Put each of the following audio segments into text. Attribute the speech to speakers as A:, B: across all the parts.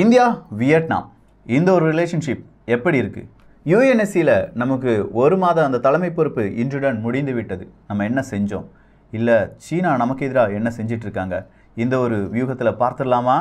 A: India Vietnam இந்த ஒரு relationship எப்படி இருக்குது யுஎன்எஸ்சியில் நமக்கு ஒரு மாதம் அந்த தலைமை பொறுப்பு இன்றுடன் முடிந்து விட்டது நம்ம என்ன செஞ்சோம் இல்லை சீனா நமக்கு எதிராக என்ன செஞ்சிட்ருக்காங்க இந்த ஒரு வியூகத்தில் பார்த்துடலாமா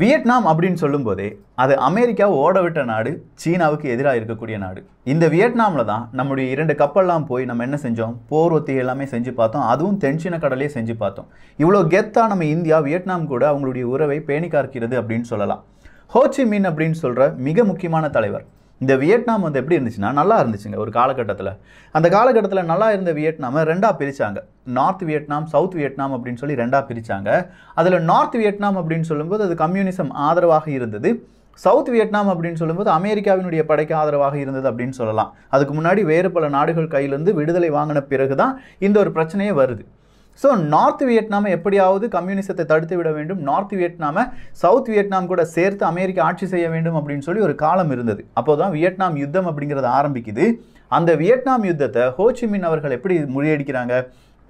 A: வியட்நாம் அப்படின்னு சொல்லும்போதே அது அமெரிக்கா ஓட விட்ட நாடு சீனாவுக்கு எதிராக இருக்கக்கூடிய நாடு இந்த வியட்நாமில் தான் நம்முடைய இரண்டு கப்பல்லாம் போய் நம்ம என்ன செஞ்சோம் போர் ஒத்தி எல்லாமே செஞ்சு பார்த்தோம் அதுவும் தென்சீன கடலையே செஞ்சு பார்த்தோம் இவ்வளோ கெத்தாக நம்ம இந்தியா வியட்நாம் கூட அவங்களுடைய உறவை பேணி காக்கிறது அப்படின்னு சொல்லலாம் ஹோச்சி மீன் அப்படின்னு சொல்கிற மிக முக்கியமான தலைவர் இந்த வியட்நாம் வந்து எப்படி இருந்துச்சுன்னா நல்லா இருந்துச்சுங்க ஒரு காலகட்டத்தில் அந்த காலகட்டத்தில் நல்லா இருந்த வியட்நாமை ரெண்டாக பிரித்தாங்க நார்த் வியட்நாம் சவுத் வியட்நாம் அப்படின்னு சொல்லி ரெண்டாக பிரித்தாங்க அதில் நார்த் வியட்நாம் அப்படின்னு சொல்லும்போது அது கம்யூனிசம் ஆதரவாக இருந்தது சவுத் வியட்நாம் அப்படின்னு சொல்லும்போது அமெரிக்காவினுடைய படைக்கு ஆதரவாக இருந்தது அப்படின்னு சொல்லலாம் அதுக்கு முன்னாடி வேறு பல நாடுகள் கையிலேருந்து விடுதலை வாங்கின பிறகு தான் இந்த ஒரு பிரச்சனையே வருது ஸோ நார்த் வியட்நாமை எப்படியாவது கம்யூனிசத்தை தடுத்து விட வேண்டும் நார்த் வியட்நாமை சவுத் வியட்நாம் கூட சேர்த்து அமெரிக்கா ஆட்சி செய்ய வேண்டும் அப்படின்னு சொல்லி ஒரு காலம் இருந்தது அப்போ தான் வியட்நாம் யுத்தம் அப்படிங்கிறது ஆரம்பிக்குது அந்த வியட்நாம் யுத்தத்தை ஹோச்சிமின் அவர்கள் எப்படி முறியடிக்கிறாங்க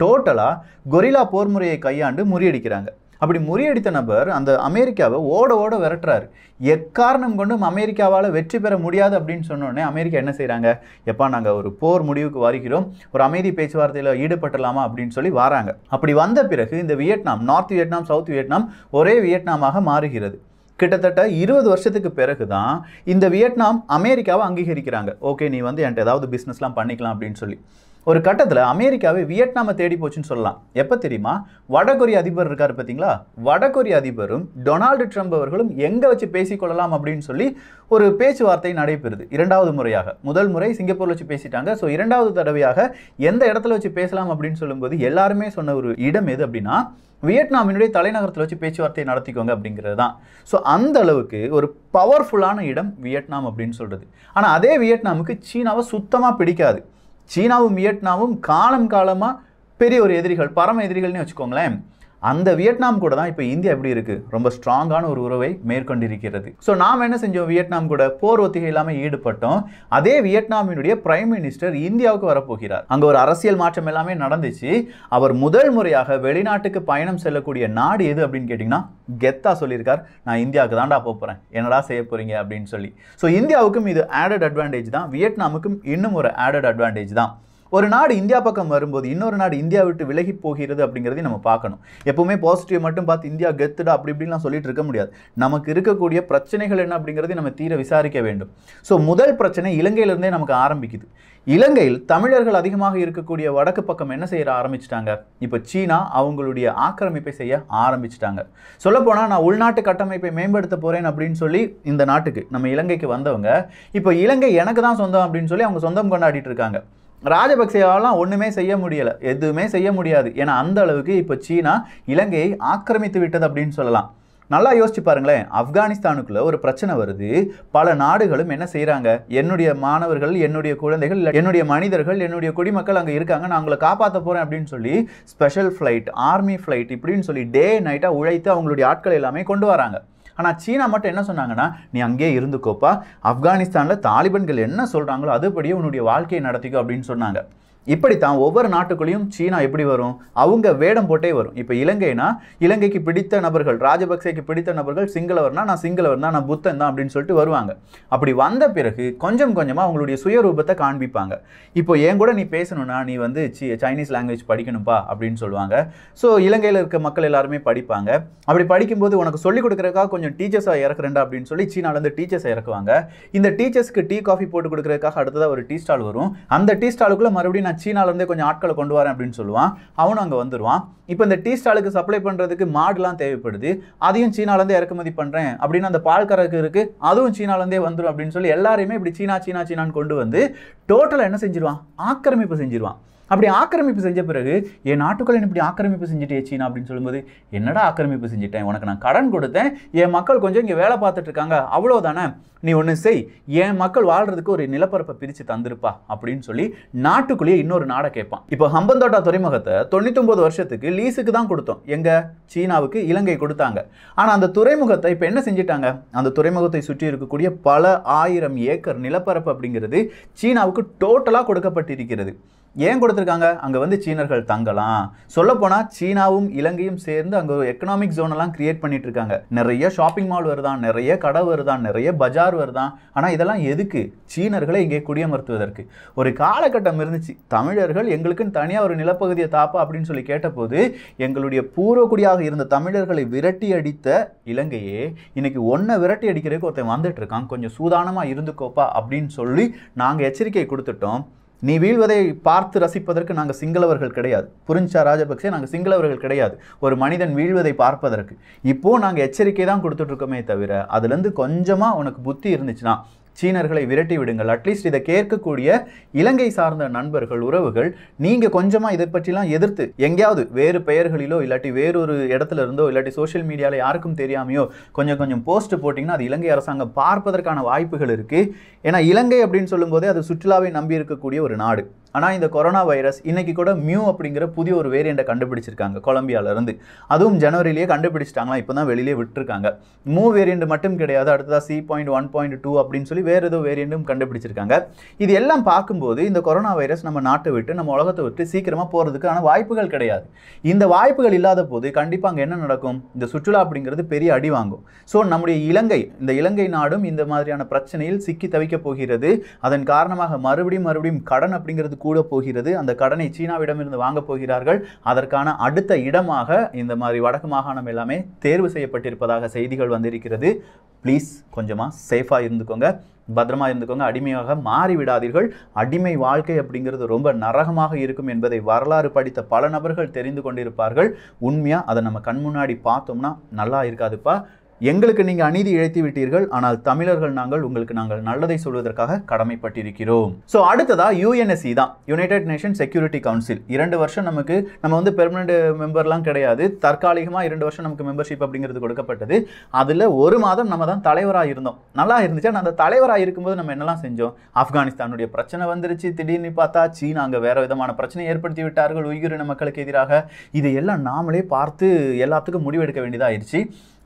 A: டோட்டலாக கொரிலா போர் முறையை கையாண்டு முறியடிக்கிறாங்க அப்படி முறியடித்த நபர் அந்த அமெரிக்காவை ஓட ஓட விரட்டுறாரு எக்காரணம் கொண்டும் அமெரிக்காவால் வெற்றி பெற முடியாது அப்படின்னு சொன்னோடனே அமெரிக்கா என்ன செய்கிறாங்க எப்பா நாங்கள் ஒரு போர் முடிவுக்கு வருகிறோம் ஒரு அமைதி பேச்சுவார்த்தையில் ஈடுபட்டலாமா அப்படின்னு சொல்லி வராங்க அப்படி வந்த பிறகு இந்த Vietnam north Vietnam south Vietnam ஒரே வியட்நாமாக மாறுகிறது கிட்டத்தட்ட இருபது வருஷத்துக்கு பிறகு தான் இந்த வியட்நாம் அமெரிக்காவை அங்கீகரிக்கிறாங்க ஓகே நீ வந்து என்கிட்ட ஏதாவது பிஸ்னஸ்லாம் பண்ணிக்கலாம் அப்படின்னு சொல்லி ஒரு கட்டத்தில் அமெரிக்காவே வியட்நாமை தேடி போச்சுன்னு சொல்லலாம் எப்போ தெரியுமா வடகொரிய அதிபர் இருக்கார் பார்த்தீங்களா வடகொரிய அதிபரும் டொனால்டு ட்ரம்ப் அவர்களும் எங்கே வச்சு பேசிக்கொள்ளலாம் அப்படின்னு சொல்லி ஒரு பேச்சுவார்த்தை நடைபெறுது இரண்டாவது முறையாக முதல் முறை சிங்கப்பூரில் வச்சு பேசிட்டாங்க ஸோ இரண்டாவது தடவையாக எந்த இடத்துல வச்சு பேசலாம் அப்படின்னு சொல்லும்போது எல்லாருமே சொன்ன ஒரு இடம் எது அப்படின்னா வியட்நாமினுடைய தலைநகரத்தில் வச்சு பேச்சுவார்த்தை நடத்திக்கோங்க அப்படிங்கிறது தான் ஸோ அந்த அளவுக்கு ஒரு பவர்ஃபுல்லான இடம் வியட்நாம் அப்படின்னு சொல்கிறது ஆனால் அதே வியட்நாமுக்கு சீனாவை சுத்தமாக பிடிக்காது சீனாவும் வியட்நாமும் காலம் காலமாக பெரிய ஒரு எதிரிகள் பரம எதிரிகள்னு வச்சுக்கோங்களேன் அந்த வியட்நாம் கூட தான் இப்போ இந்தியா எப்படி இருக்குது ரொம்ப ஸ்ட்ராங்கான ஒரு உறவை மேற்கொண்டிருக்கிறது ஸோ நாம் என்ன செஞ்சோம் வியட்நாம் கூட போர் ஒத்திகை இல்லாமல் ஈடுபட்டோம் அதே வியட்நாமினுடைய பிரைம் மினிஸ்டர் இந்தியாவுக்கு வரப்போகிறார் அங்கே ஒரு அரசியல் மாற்றம் எல்லாமே நடந்துச்சு அவர் முதல் முறையாக வெளிநாட்டுக்கு பயணம் செல்லக்கூடிய நாடு எது அப்படின்னு கேட்டிங்கன்னா கெத்தா சொல்லியிருக்கார் நான் இந்தியாவுக்கு தாண்டா போகிறேன் என்னடா செய்ய போகிறீங்க அப்படின்னு சொல்லி ஸோ இந்தியாவுக்கும் இது ஆடட் அட்வான்டேஜ் தான் வியட்நாமுக்கும் இன்னும் ஒரு ஆடட் அட்வான்டேஜ் தான் ஒரு நாடு இந்தியா பக்கம் வரும்போது இன்னொரு நாடு இந்தியா விட்டு விலகி போகிறது அப்படிங்கிறதையும் நம்ம பார்க்கணும் எப்பவுமே பாசிட்டிவ் மட்டும் பார்த்து இந்தியா கெத்துடா அப்படி இப்படிலாம் சொல்லிட்டு இருக்க முடியாது நமக்கு இருக்கக்கூடிய பிரச்சனைகள் என்ன அப்படிங்கிறத நம்ம தீர விசாரிக்க வேண்டும் ஸோ முதல் பிரச்சனை இலங்கையிலிருந்தே நமக்கு ஆரம்பிக்குது இலங்கையில் தமிழர்கள் அதிகமாக இருக்கக்கூடிய வடக்கு பக்கம் என்ன செய்ய ஆரம்பிச்சிட்டாங்க இப்போ சீனா அவங்களுடைய ஆக்கிரமிப்பை செய்ய ஆரம்பிச்சிட்டாங்க சொல்லப்போனால் நான் உள்நாட்டு கட்டமைப்பை மேம்படுத்த போகிறேன் அப்படின்னு சொல்லி இந்த நாட்டுக்கு நம்ம இலங்கைக்கு வந்தவங்க இப்போ இலங்கை எனக்கு தான் சொந்தம் அப்படின்னு சொல்லி அவங்க சொந்தம் கொண்டாடிட்டு இருக்காங்க ராஜபக்சேவாலாம் ஒன்றுமே செய்ய முடியலை எதுவுமே செய்ய முடியாது ஏன்னா அந்த அளவுக்கு இப்போ சீனா இலங்கையை ஆக்கிரமித்து விட்டது அப்படின்னு சொல்லலாம் நல்லா யோசிச்சு பாருங்களேன் ஆப்கானிஸ்தானுக்குள்ள ஒரு பிரச்சனை வருது பல நாடுகளும் என்ன செய்கிறாங்க என்னுடைய மாணவர்கள் என்னுடைய குழந்தைகள் என்னுடைய மனிதர்கள் என்னுடைய குடிமக்கள் அங்கே இருக்காங்க நான் அவங்களை காப்பாற்ற போகிறேன் அப்படின்னு சொல்லி ஸ்பெஷல் ஃப்ளைட் ஆர்மி ஃப்ளைட் இப்படின்னு சொல்லி டே நைட்டாக உழைத்து அவங்களுடைய ஆட்கள் எல்லாமே கொண்டு வராங்க ஆனால் சீனா மட்டும் என்ன சொன்னாங்கன்னா நீ அங்கேயே இருந்துக்கோப்பா ஆப்கானிஸ்தானில் தாலிபன்கள் என்ன சொல்கிறாங்களோ அதுபடியே உன்னுடைய வாழ்க்கையை நடத்திக்கோ அப்படின்னு சொன்னாங்க இப்படித்தான் ஒவ்வொரு நாட்டுக்குள்ளேயும் சீனா எப்படி வரும் அவங்க வேடம் போட்டே வரும் இப்போ இலங்கைனா இலங்கைக்கு பிடித்த நபர்கள் ராஜபக்சேக்கு பிடித்த நபர்கள் சிங்களவர்னா நான் சிங்களவர் தான் நான் புத்தன் தான் அப்படின்னு சொல்லிட்டு வருவாங்க அப்படி வந்த பிறகு கொஞ்சம் கொஞ்சமாக அவங்களுடைய சுயரூபத்தை காண்பிப்பாங்க இப்போ என் கூட நீ பேசணும்னா நீ வந்து சி சைனீஸ் லாங்குவேஜ் படிக்கணும்ப்பா அப்படின்னு சொல்லுவாங்க ஸோ இலங்கையில் இருக்க மக்கள் எல்லாருமே படிப்பாங்க அப்படி படிக்கும்போது உனக்கு சொல்லிக் கொடுக்குறதுக்காக கொஞ்சம் டீச்சர்ஸாக இறக்குறேன்டா அப்படின்னு சொல்லி சீனாவிலேருந்து டீச்சர்ஸை இறக்குவாங்க இந்த டீச்சர்ஸ்க்கு டீ காஃபி போட்டு கொடுக்குறதுக்காக அடுத்ததாக ஒரு டீ ஸ்டால் வரும் அந்த டீ ஸ்டாலுக்குள்ளே மறுபடியும் நான் நான் சீனாலேருந்தே கொஞ்சம் ஆட்களை கொண்டு வரேன் அப்படின்னு சொல்லுவான் அவனும் அங்கே வந்துடுவான் இப்போ இந்த டீ ஸ்டாலுக்கு சப்ளை பண்ணுறதுக்கு மாடுலாம் தேவைப்படுது அதையும் சீனாலேருந்து இறக்குமதி பண்ணுறேன் அப்படின்னு அந்த பால் கரகு இருக்குது அதுவும் சீனாலேருந்தே வந்துடும் அப்படின்னு சொல்லி எல்லாரையுமே இப்படி சீனா சீனா சீனான்னு கொண்டு வந்து டோட்டலாக என்ன செஞ்சிருவான் ஆக்கிரமிப்பு செஞ்சிருவான் அப்படி ஆக்கிரமிப்பு செஞ்ச பிறகு என் நாட்டுக்குள்ள இப்படி ஆக்கிரமிப்பு செஞ்சுட்டே சீனா அப்படின்னு சொல்லும்போது என்னடா ஆக்கிரமிப்பு செஞ்சுட்டேன் உனக்கு நான் கடன் கொடுத்தேன் என் மக்கள் கொஞ்சம் இங்கே வேலை பார்த்துட்டு இருக்காங்க அவ்வளோதானே நீ ஒன்று செய் என் மக்கள் வாழ்கிறதுக்கு ஒரு நிலப்பரப்பை பிரித்து தந்திருப்பா அப்படின்னு சொல்லி நாட்டுக்குள்ளேயே இன்னொரு நாடை கேட்பான் இப்போ ஹம்பந்தோட்டா துறைமுகத்தை தொண்ணூத்தொம்பது வருஷத்துக்கு லீஸுக்கு தான் கொடுத்தோம் எங்கள் சீனாவுக்கு இலங்கை கொடுத்தாங்க ஆனால் அந்த துறைமுகத்தை இப்போ என்ன செஞ்சிட்டாங்க அந்த துறைமுகத்தை சுற்றி இருக்கக்கூடிய பல ஆயிரம் ஏக்கர் நிலப்பரப்பு அப்படிங்கிறது சீனாவுக்கு டோட்டலாக கொடுக்கப்பட்டிருக்கிறது ஏன் கொடுத்துருக்காங்க அங்கே வந்து சீனர்கள் தங்கலாம் சொல்லப்போனால் சீனாவும் இலங்கையும் சேர்ந்து அங்கே ஒரு எக்கனாமிக் ஜோனெல்லாம் கிரியேட் பண்ணிட்டு இருக்காங்க நிறைய ஷாப்பிங் மால் வருதான் நிறைய கடை வருதான் நிறைய பஜார் வருதான் ஆனால் இதெல்லாம் எதுக்கு சீனர்களை இங்கே குடியமர்த்துவதற்கு ஒரு காலகட்டம் இருந்துச்சு தமிழர்கள் எங்களுக்குன்னு தனியாக ஒரு நிலப்பகுதியை தாப்பா அப்படின்னு சொல்லி கேட்டபோது எங்களுடைய பூர்வக்குடியாக இருந்த தமிழர்களை விரட்டி அடித்த இலங்கையே இன்னைக்கு ஒன்றை விரட்டி அடிக்கிறதுக்கு ஒருத்தன் வந்துட்டு இருக்கான் கொஞ்சம் சூதானமாக இருந்துக்கோப்பா அப்படின்னு சொல்லி நாங்கள் எச்சரிக்கை கொடுத்துட்டோம் நீ வீழ்வதை பார்த்து ரசிப்பதற்கு நாங்கள் சிங்களவர்கள் கிடையாது புரிஞ்சா ராஜபக்சே நாங்கள் சிங்களவர்கள் கிடையாது ஒரு மனிதன் வீழ்வதை பார்ப்பதற்கு இப்போது நாங்கள் எச்சரிக்கை தான் கொடுத்துட்ருக்கோமே தவிர அதுலேருந்து கொஞ்சமாக உனக்கு புத்தி இருந்துச்சுன்னா சீனர்களை விரட்டி விடுங்கள் அட்லீஸ்ட் இதை கேட்கக்கூடிய இலங்கை சார்ந்த நண்பர்கள் உறவுகள் நீங்கள் கொஞ்சமாக இதை பற்றிலாம் எதிர்த்து எங்கேயாவது வேறு பெயர்களிலோ இல்லாட்டி வேறொரு இடத்துல இருந்தோ இல்லாட்டி சோஷியல் மீடியாவில் யாருக்கும் தெரியாமையோ கொஞ்சம் கொஞ்சம் போஸ்ட் போட்டிங்கன்னா அது இலங்கை அரசாங்கம் பார்ப்பதற்கான வாய்ப்புகள் இருக்குது ஏன்னா இலங்கை அப்படின்னு சொல்லும்போதே அது சுற்றுலாவை நம்பி இருக்கக்கூடிய ஒரு நாடு ஆனால் இந்த கொரோனா வைரஸ் இன்றைக்கி கூட மியூ அப்படிங்கிற புதிய ஒரு வேரியண்டை கண்டுபிடிச்சிருக்காங்க கொலம்பியாவிலேருந்து அதுவும் ஜனவரிலேயே கண்டுபிடிச்சிட்டாங்களா இப்போ தான் வெளியிலே விட்டுருக்காங்க மூ வேரியண்ட் மட்டும் கிடையாது அடுத்ததாக C point one point two அப்படின்னு சொல்லி வேறு ஏதோ வேரியண்டும் கண்டுபிடிச்சிருக்காங்க இது எல்லாம் பார்க்கும்போது இந்த கொரோனா வைரஸ் நம்ம நாட்டை விட்டு நம்ம உலகத்தை விட்டு சீக்கிரமாக போகிறதுக்கான வாய்ப்புகள் கிடையாது இந்த வாய்ப்புகள் இல்லாத போது கண்டிப்பாக அங்கே என்ன நடக்கும் இந்த சுற்றுலா அப்படிங்கிறது பெரிய அடி வாங்கும் ஸோ நம்முடைய இலங்கை இந்த இலங்கை நாடும் இந்த மாதிரியான பிரச்சனையில் சிக்கி தவிக்க போகிறது அதன் காரணமாக மறுபடியும் மறுபடியும் கடன் அப்படிங்கிறது கூட போகிறது அந்த கடனை சீனாவிடமிருந்து வாங்க போகிறார்கள் அதற்கான அடுத்த இடமாக இந்த மாதிரி வடக்கு மாகாணம் எல்லாமே தேர்வு செய்யப்பட்டிருப்பதாக செய்திகள் வந்திருக்கிறது ப்ளீஸ் கொஞ்சமாக சேஃபாக இருந்துக்கோங்க பத்திரமா இருந்துக்கோங்க அடிமையாக மாறிவிடாதீர்கள் அடிமை வாழ்க்கை அப்படிங்கிறது ரொம்ப நரகமாக இருக்கும் என்பதை வரலாறு படித்த பல நபர்கள் தெரிந்து கொண்டிருப்பார்கள் உண்மையாக அதை நம்ம கண் முன்னாடி பார்த்தோம்னா நல்லா இருக்காதுப்பா எங்களுக்கு நீங்கள் அநீதி இழைத்து விட்டீர்கள் ஆனால் தமிழர்கள் நாங்கள் உங்களுக்கு நாங்கள் நல்லதை சொல்வதற்காக கடமைப்பட்டிருக்கிறோம் ஸோ அடுத்ததா யூஎன்எஸ்சி e தான் யுனைடெட் நேஷன் செக்யூரிட்டி கவுன்சில் இரண்டு வருஷம் நமக்கு நம்ம வந்து பெர்மனன்ட் மெம்பர்லாம் கிடையாது தற்காலிகமாக இரண்டு வருஷம் நமக்கு மெம்பர்ஷிப் அப்படிங்கிறது கொடுக்கப்பட்டது அதில் ஒரு மாதம் நம்ம தான் தலைவராக இருந்தோம் நல்லா இருந்துச்சு ஆனால் அந்த தலைவராக இருக்கும்போது நம்ம என்னெல்லாம் செஞ்சோம் ஆப்கானிஸ்தானுடைய பிரச்சனை வந்துருச்சு திடீர்னு பார்த்தா சீனா அங்கே வேறு விதமான பிரச்சனையை ஏற்படுத்தி விட்டார்கள் உயிரின மக்களுக்கு எதிராக இதையெல்லாம் நாமளே பார்த்து எல்லாத்துக்கும் முடிவெடுக்க வேண்டியதாக ஆயிடுச்சு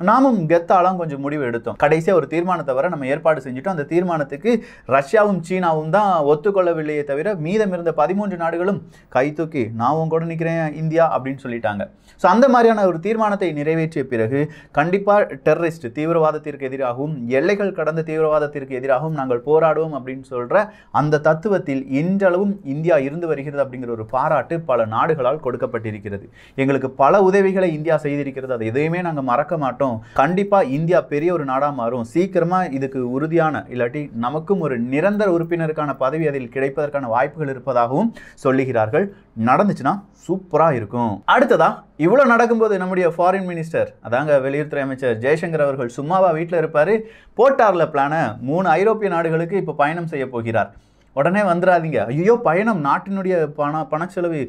A: நாமும் கெத்தாலாம் கொஞ்சம் முடிவு எடுத்தோம் கடைசியாக ஒரு தீர்மானத்தை வர நம்ம ஏற்பாடு செஞ்சுட்டோம் அந்த தீர்மானத்துக்கு ரஷ்யாவும் சீனாவும் தான் ஒத்துக்கொள்ளவில்லையே தவிர மீதம் இருந்த பதிமூன்று நாடுகளும் கை தூக்கி நான் கூட நிற்கிறேன் இந்தியா அப்படின்னு சொல்லிட்டாங்க ஸோ அந்த மாதிரியான ஒரு தீர்மானத்தை நிறைவேற்றிய பிறகு கண்டிப்பாக டெரரிஸ்ட் தீவிரவாதத்திற்கு எதிராகவும் எல்லைகள் கடந்த தீவிரவாதத்திற்கு எதிராகவும் நாங்கள் போராடுவோம் அப்படின்னு சொல்கிற அந்த தத்துவத்தில் இன்றளவும் இந்தியா இருந்து வருகிறது அப்படிங்கிற ஒரு பாராட்டு பல நாடுகளால் கொடுக்கப்பட்டிருக்கிறது எங்களுக்கு பல உதவிகளை இந்தியா செய்திருக்கிறது அதை எதையுமே நாங்கள் மறக்க மாட்டோம் இருந்தாலும் கண்டிப்பாக இந்தியா பெரிய ஒரு நாடாக மாறும் சீக்கிரமாக இதுக்கு உறுதியான இல்லாட்டி நமக்கும் ஒரு நிரந்தர உறுப்பினருக்கான பதவி அதில் கிடைப்பதற்கான வாய்ப்புகள் இருப்பதாகவும் சொல்லுகிறார்கள் நடந்துச்சுன்னா சூப்பராக இருக்கும் அடுத்ததா இவ்வளோ நடக்கும்போது நம்முடைய ஃபாரின் மினிஸ்டர் அதாங்க வெளியுறவுத்துறை அமைச்சர் ஜெய்சங்கர் அவர்கள் சும்மாவா வீட்டில் இருப்பார் போட்டாரில் பிளான மூணு ஐரோப்பிய நாடுகளுக்கு இப்போ பயணம் செய்ய போகிறார் உடனே வந்துடாதீங்க ஐயோ பயணம் நாட்டினுடைய பண பண செலவு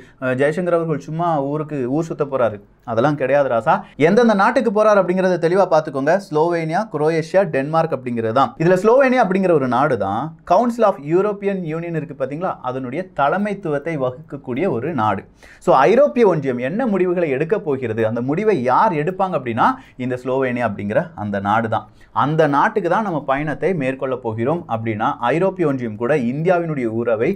A: ஜெய்சங்கர் அவர்கள் சும்மா ஊருக்கு ஊர் சுத்த போகிறாரு அதெல்லாம் கிடையாது ராசா எந்தெந்த நாட்டுக்கு போகிறார் அப்படிங்கிறத தெளிவாக பார்த்துக்கோங்க ஸ்லோவேனியா குரோயேஷியா டென்மார்க் அப்படிங்கிறது தான் இதில் ஸ்லோவேனியா அப்படிங்கிற ஒரு நாடு தான் கவுன்சில் ஆஃப் யூரோப்பியன் யூனியன் இருக்குது பார்த்தீங்களா அதனுடைய தலைமைத்துவத்தை வகுக்கக்கூடிய ஒரு நாடு ஸோ ஐரோப்பிய ஒன்றியம் என்ன முடிவுகளை எடுக்க போகிறது அந்த முடிவை யார் எடுப்பாங்க அப்படின்னா இந்த ஸ்லோவேனியா அப்படிங்கிற அந்த நாடு தான் அந்த நாட்டுக்கு தான் நம்ம பயணத்தை மேற்கொள்ள போகிறோம் அப்படின்னா ஐரோப்பிய ஒன்றியம் கூட இந்தியா இந்தியாவினுடைய உறவை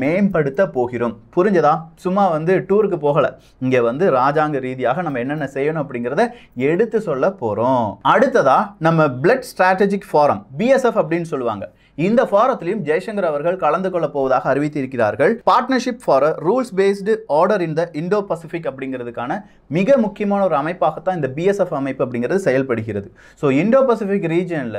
A: மேம்படுத்த போகிறோம் புரிஞ்சதா சும்மா வந்து டூருக்கு போகலை இங்கே வந்து ராஜாங்க ரீதியாக நம்ம என்னென்ன செய்யணும் அப்படிங்கிறத எடுத்து சொல்ல போகிறோம் அடுத்ததா நம்ம பிளட் ஸ்ட்ராட்டஜிக் ஃபாரம் பிஎஸ்எஃப் அப்படின்னு சொல்லுவாங்க இந்த ஃபாரத்திலையும் ஜெய்சங்கர் அவர்கள் கலந்து கொள்ளப் போவதாக அறிவித்திருக்கிறார்கள் partnership for rules based order in the Indo Pacific அப்படிங்கிறதுக்கான மிக முக்கியமான ஒரு அமைப்பாகத்தான் இந்த பிஎஸ்எஃப் அமைப்பு அப்படிங்கிறது செயல்படுகிறது ஸோ இண்டோ பசிபிக் ரீஜனில்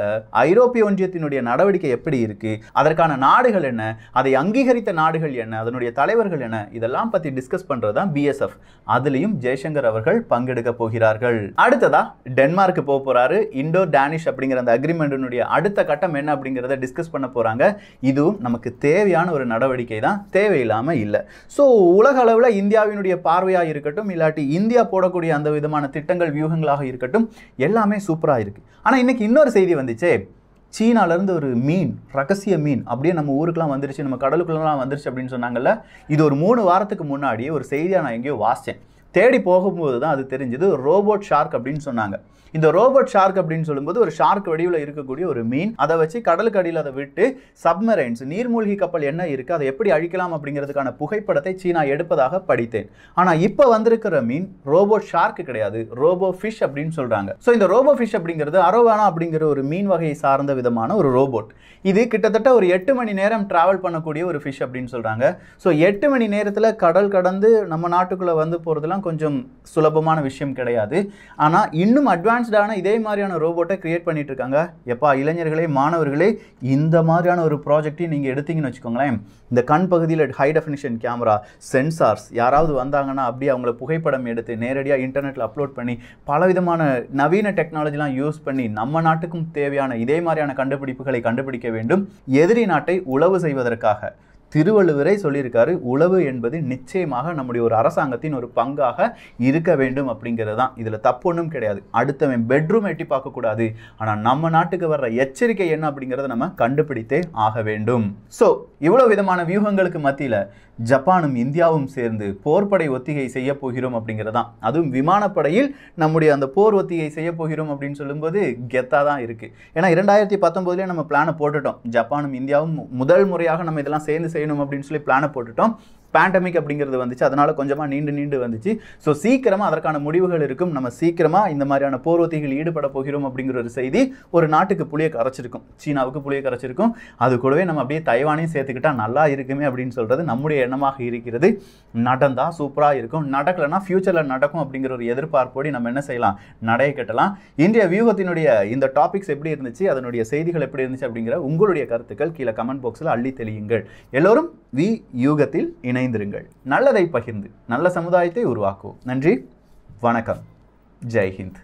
A: ஐரோப்பிய ஒன்றியத்தினுடைய நடவடிக்கை எப்படி இருக்குது அதற்கான நாடுகள் என்ன அதை அங்கீகரித்த நாடுகள் என்ன அதனுடைய தலைவர்கள் என்ன இதெல்லாம் பற்றி டிஸ்கஸ் பண்ணுறது தான் பிஎஸ்எஃப் அதுலேயும் ஜெய்சங்கர் அவர்கள் பங்கெடுக்க போகிறார்கள் அடுத்ததா டென்மார்க்கு போக போகிறாரு இண்டோ டேனிஷ் அப்படிங்கிற அந்த அக்ரிமெண்ட்டினுடைய அடுத்த கட்டம் என்ன அப்படிங்கிறத டிஸ்கஸ் டிஸ்கஸ் பண்ண போகிறாங்க இதுவும் நமக்கு தேவையான ஒரு நடவடிக்கை தான் தேவையில்லாமல் இல்லை ஸோ உலக அளவில் இந்தியாவினுடைய பார்வையாக இருக்கட்டும் இல்லாட்டி இந்தியா போடக்கூடிய அந்த விதமான திட்டங்கள் வியூகங்களாக இருக்கட்டும் எல்லாமே சூப்பராக இருக்குது ஆனால் இன்றைக்கி இன்னொரு செய்தி வந்துச்சே சீனாலேருந்து ஒரு மீன் ரகசிய மீன் அப்படியே நம்ம ஊருக்கெலாம் வந்துருச்சு நம்ம கடலுக்குள்ளலாம் வந்துருச்சு அப்படின்னு சொன்னாங்கல்ல இது ஒரு மூணு வாரத்துக்கு முன்னாடி ஒரு செய்தியாக நான் எங்கேயோ வாசித்தேன் தேடி போகும்போது தான் அது தெரிஞ்சது ரோபோட் ஷார்க் அப்படின்னு சொன்னாங்க இந்த ரோபோட் ஷார்க் அப்படின்னு சொல்லும்போது ஒரு ஷார்க் வடிவில் இருக்கக்கூடிய ஒரு மீன் அதை வச்சு கடலுக்கு அடியில் அதை விட்டு சப்மரைன்ஸ் நீர்மூழ்கி கப்பல் என்ன இருக்குது அதை எப்படி அழிக்கலாம் அப்படிங்கிறதுக்கான புகைப்படத்தை சீனா எடுப்பதாக படித்தேன் ஆனால் இப்போ வந்திருக்கிற மீன் ரோபோட் ஷார்க் கிடையாது ரோபோ ஃபிஷ் அப்படின்னு சொல்கிறாங்க ஸோ இந்த ரோபோ ஃபிஷ் அப்படிங்கிறது அரோவானா அப்படிங்கிற ஒரு மீன் வகையை சார்ந்த விதமான ஒரு ரோபோட் இது கிட்டத்தட்ட ஒரு எட்டு மணி நேரம் ட்ராவல் பண்ணக்கூடிய ஒரு ஃபிஷ் அப்படின்னு சொல்கிறாங்க ஸோ எட்டு மணி நேரத்தில் கடல் கடந்து நம்ம நாட்டுக்குள்ளே வந்து போகிறதுலாம் கொஞ்சம் சுலபமான விஷயம் கிடையாது ஆனால் இன்னும் அட்வான்ஸ்டான இதே மாதிரியான ரோபோட்டை க்ரியேட் பண்ணிகிட்டு இருக்காங்க எப்பா இளைஞர்களே மாணவர்களே இந்த மாதிரியான ஒரு ப்ராஜெக்டையும் நீங்கள் எடுத்தீங்கன்னு வச்சுக்கோங்களேன் இந்த கண் பகுதியில் ஹை டெஃபினிஷன் கேமரா சென்சார்ஸ் யாராவது வந்தாங்கன்னா அப்படியே அவங்கள புகைப்படம் எடுத்து நேரடியாக இன்டர்நெட்டில் அப்லோட் பண்ணி பலவிதமான நவீன டெக்னாலஜிலாம் யூஸ் பண்ணி நம்ம நாட்டுக்கும் தேவையான இதே மாதிரியான கண்டுபிடிப்புகளை கண்டுபிடிக்க வேண்டும் எதிரி நாட்டை உளவு செய்வதற்காக திருவள்ளுவரை சொல்லியிருக்காரு உழவு என்பது நிச்சயமாக நம்முடைய ஒரு அரசாங்கத்தின் ஒரு பங்காக இருக்க வேண்டும் அப்படிங்கிறது தான் இதில் தப்பு ஒன்றும் கிடையாது அடுத்தவன் பெட்ரூம் எட்டி பார்க்கக்கூடாது ஆனால் நம்ம நாட்டுக்கு வர்ற எச்சரிக்கை என்ன அப்படிங்கிறத நம்ம கண்டுபிடித்தே ஆக வேண்டும் ஸோ இவ்வளோ விதமான வியூகங்களுக்கு மத்தியில் ஜப்பானும் இந்தியாவும் சேர்ந்து போர்ப்படை ஒத்திகை செய்ய போகிறோம் அப்படிங்கிறதான் அதுவும் விமானப்படையில் நம்முடைய அந்த போர் ஒத்திகை செய்ய போகிறோம் அப்படின்னு சொல்லும்போது கெத்தாக தான் இருக்குது ஏன்னா இரண்டாயிரத்தி பத்தொம்போதுலேயே நம்ம பிளானை போட்டுட்டோம் ஜப்பானும் இந்தியாவும் முதல் முறையாக நம்ம இதெல்லாம் சேர்ந்து செய்யணும் அப்படின்னு சொல்லி பிளானை போட்டுட்டோம் பேண்டமிக் அப்படிங்கிறது வந்துச்சு அதனால் கொஞ்சமாக நீண்டு நீண்டு வந்துச்சு ஸோ சீக்கிரமாக அதற்கான முடிவுகள் இருக்கும் நம்ம சீக்கிரமாக இந்த மாதிரியான போர்வத்தைகள் ஈடுபட போகிறோம் அப்படிங்கிற ஒரு செய்தி ஒரு நாட்டுக்கு புளிய கரைச்சிருக்கும் சீனாவுக்கு புளிய கரைச்சிருக்கும் அது கூடவே நம்ம அப்படியே தைவானையும் சேர்த்துக்கிட்டால் நல்லா இருக்குமே அப்படின்னு சொல்கிறது நம்முடைய எண்ணமாக இருக்கிறது நடந்தால் சூப்பராக இருக்கும் நடக்கலைன்னா ஃப்யூச்சரில் நடக்கும் அப்படிங்கிற ஒரு எதிர்பார்ப்போடி நம்ம என்ன செய்யலாம் நடைய கட்டலாம் இந்திய வியூகத்தினுடைய இந்த டாபிக்ஸ் எப்படி இருந்துச்சு அதனுடைய செய்திகள் எப்படி இருந்துச்சு அப்படிங்கிற உங்களுடைய கருத்துக்கள் கீழே கமெண்ட் பாக்ஸில் அள்ளி தெளியுங்கள் எல்லோரும் வி யூகத்தில் இணை இணைந்திருங்கள் நல்லதை பகிர்ந்து நல்ல சமுதாயத்தை உருவாக்குவோம் நன்றி வணக்கம் ஜெய்ஹிந்த்